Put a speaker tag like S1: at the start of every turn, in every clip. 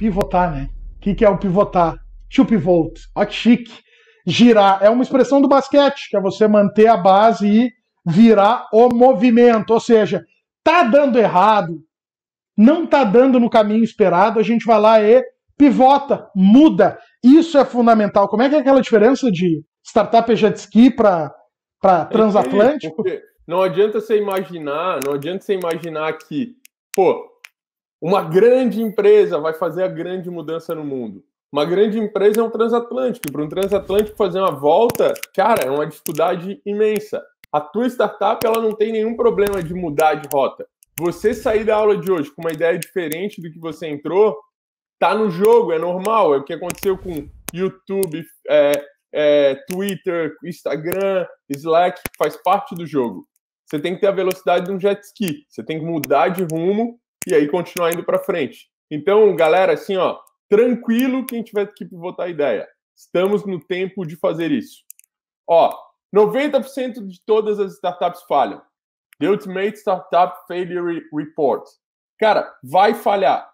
S1: pivotar, né? O que, que é o pivotar? To pivot. Ó que chique. Girar. É uma expressão do basquete, que é você manter a base e virar o movimento. Ou seja, tá dando errado, não tá dando no caminho esperado, a gente vai lá e pivota, muda. Isso é fundamental. Como é que é aquela diferença de startup jet ski para é, é transatlântico?
S2: É, não adianta você imaginar, não adianta você imaginar que, pô, uma grande empresa vai fazer a grande mudança no mundo. Uma grande empresa é um transatlântico. Para um transatlântico fazer uma volta, cara, é uma dificuldade imensa. A tua startup ela não tem nenhum problema de mudar de rota. Você sair da aula de hoje com uma ideia diferente do que você entrou, tá no jogo, é normal. É o que aconteceu com YouTube, é, é, Twitter, Instagram, Slack, faz parte do jogo. Você tem que ter a velocidade de um jet ski. Você tem que mudar de rumo e aí continuar indo para frente. Então, galera, assim, ó, tranquilo quem tiver que pivotar a ideia. Estamos no tempo de fazer isso. Ó, 90% de todas as startups falham. The Ultimate Startup Failure Report. Cara, vai falhar.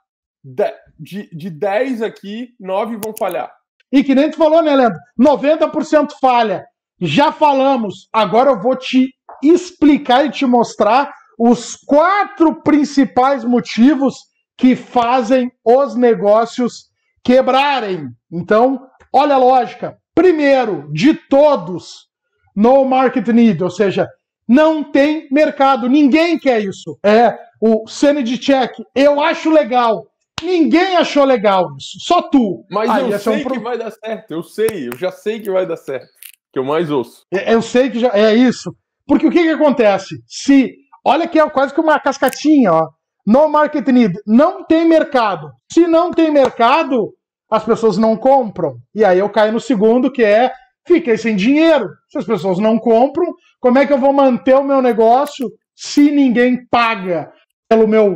S2: De, de 10 aqui, 9 vão falhar.
S1: E que nem tu falou, né, Leandro? 90% falha. Já falamos. Agora eu vou te explicar e te mostrar os quatro principais motivos que fazem os negócios quebrarem. Então, olha a lógica. Primeiro de todos, no market need, ou seja, não tem mercado, ninguém quer isso. É o de Check, eu acho legal. Ninguém achou legal isso, só tu. Mas Aí, eu sei é um... que
S2: vai dar certo, eu sei, eu já sei que vai dar certo, que eu mais ouço.
S1: É, eu sei que já é isso. Porque o que, que acontece? Se Olha que é quase que uma cascatinha, ó. No market need, não tem mercado. Se não tem mercado, as pessoas não compram. E aí eu caio no segundo, que é fiquei sem dinheiro. Se as pessoas não compram, como é que eu vou manter o meu negócio se ninguém paga pelo meu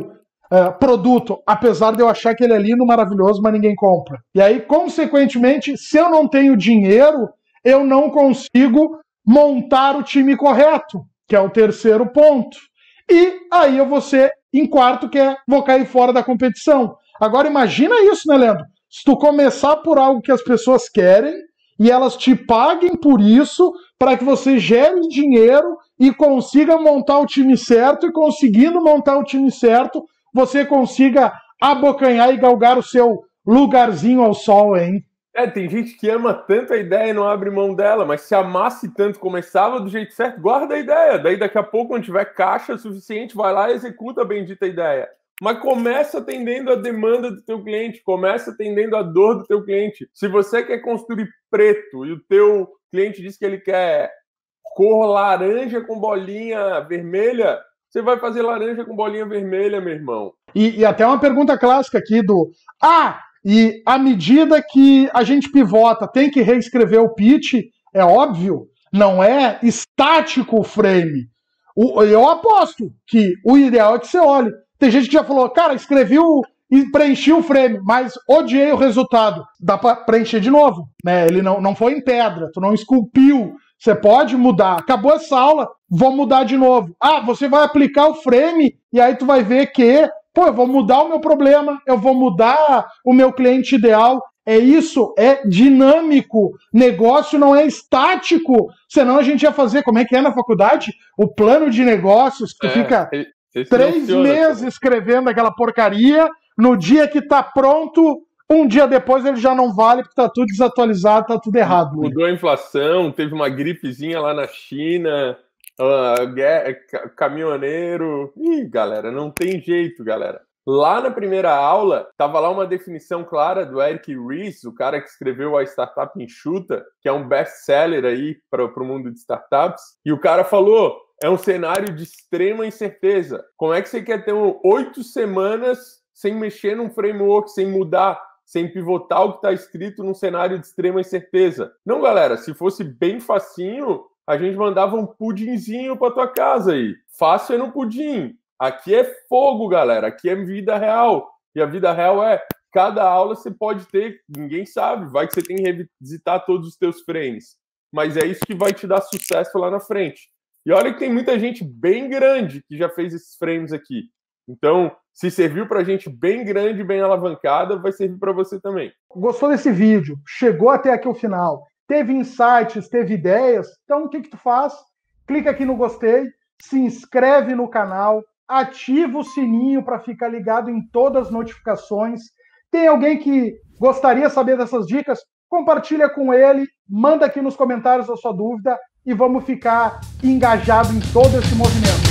S1: uh, produto, apesar de eu achar que ele é lindo, maravilhoso, mas ninguém compra. E aí, consequentemente, se eu não tenho dinheiro, eu não consigo montar o time correto, que é o terceiro ponto. E aí eu vou ser em quarto, que é vou cair fora da competição. Agora imagina isso, né, Leandro? Se tu começar por algo que as pessoas querem e elas te paguem por isso, para que você gere dinheiro e consiga montar o time certo, e conseguindo montar o time certo, você consiga abocanhar e galgar o seu lugarzinho ao sol, hein?
S2: É, tem gente que ama tanto a ideia e não abre mão dela, mas se amasse tanto, começava é, do jeito certo, guarda a ideia. Daí daqui a pouco, quando tiver caixa suficiente, vai lá e executa a bendita ideia. Mas começa atendendo a demanda do teu cliente, começa atendendo a dor do teu cliente. Se você quer construir preto e o teu cliente diz que ele quer cor laranja com bolinha vermelha, você vai fazer laranja com bolinha vermelha, meu irmão.
S1: E, e até uma pergunta clássica aqui do Ah, e à medida que a gente pivota, tem que reescrever o pitch, é óbvio, não é estático o frame. O, eu aposto que o ideal é que você olhe. Tem gente que já falou, cara, escrevi o. E preenchi o frame, mas odiei o resultado. Dá para preencher de novo, né? Ele não, não foi em pedra, tu não esculpiu. Você pode mudar. Acabou essa aula, vou mudar de novo. Ah, você vai aplicar o frame e aí tu vai ver que Pô, eu vou mudar o meu problema, eu vou mudar o meu cliente ideal. É isso, é dinâmico. Negócio não é estático. Senão a gente ia fazer, como é que é na faculdade? O plano de negócios, que é, fica
S2: três meses
S1: escrevendo aquela porcaria. No dia que tá pronto, um dia depois ele já não vale porque tá tudo desatualizado, tá tudo errado. Né?
S2: Mudou a inflação, teve uma gripezinha lá na China uh, caminhoneiro. Ih, galera, não tem jeito, galera. Lá na primeira aula, estava lá uma definição clara do Eric Ries, o cara que escreveu a Startup Enxuta, que é um best-seller aí para o mundo de startups. E o cara falou: é um cenário de extrema incerteza. Como é que você quer ter oito semanas sem mexer num framework, sem mudar, sem pivotar o que está escrito num cenário de extrema incerteza? Não, galera, se fosse bem facinho, a gente mandava um pudinzinho para tua casa aí. Fácil é no pudim. Aqui é fogo, galera. Aqui é vida real. E a vida real é cada aula você pode ter, ninguém sabe, vai que você tem que revisitar todos os teus frames. Mas é isso que vai te dar sucesso lá na frente. E olha que tem muita gente bem grande que já fez esses frames aqui. Então, se serviu para gente bem grande, bem alavancada, vai servir para você também.
S1: Gostou desse vídeo? Chegou até aqui o final? teve insights, teve ideias. Então, o que, que tu faz? Clica aqui no gostei, se inscreve no canal, ativa o sininho para ficar ligado em todas as notificações. Tem alguém que gostaria de saber dessas dicas? Compartilha com ele, manda aqui nos comentários a sua dúvida e vamos ficar engajado em todo esse movimento.